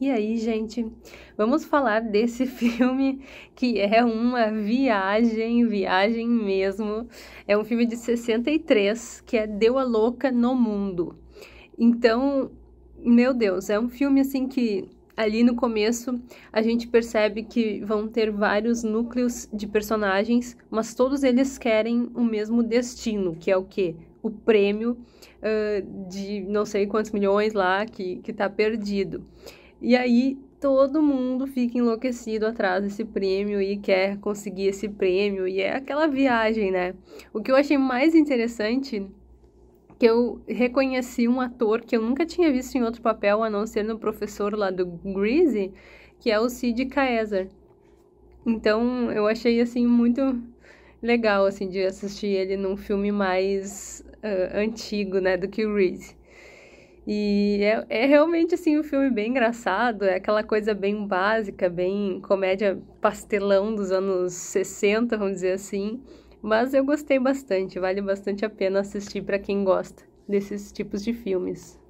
E aí, gente, vamos falar desse filme que é uma viagem, viagem mesmo. É um filme de 63 que é Deu a Louca no Mundo. Então, meu Deus, é um filme assim que ali no começo a gente percebe que vão ter vários núcleos de personagens, mas todos eles querem o mesmo destino, que é o quê? O prêmio uh, de não sei quantos milhões lá que, que tá perdido. E aí todo mundo fica enlouquecido atrás desse prêmio e quer conseguir esse prêmio e é aquela viagem, né? O que eu achei mais interessante que eu reconheci um ator que eu nunca tinha visto em outro papel a não ser no professor lá do Greasy, que é o Sid Caesar. Então, eu achei assim muito legal assim de assistir ele num filme mais uh, antigo, né, do que o Greasy. E é, é realmente, assim, um filme bem engraçado, é aquela coisa bem básica, bem comédia pastelão dos anos 60, vamos dizer assim. Mas eu gostei bastante, vale bastante a pena assistir para quem gosta desses tipos de filmes.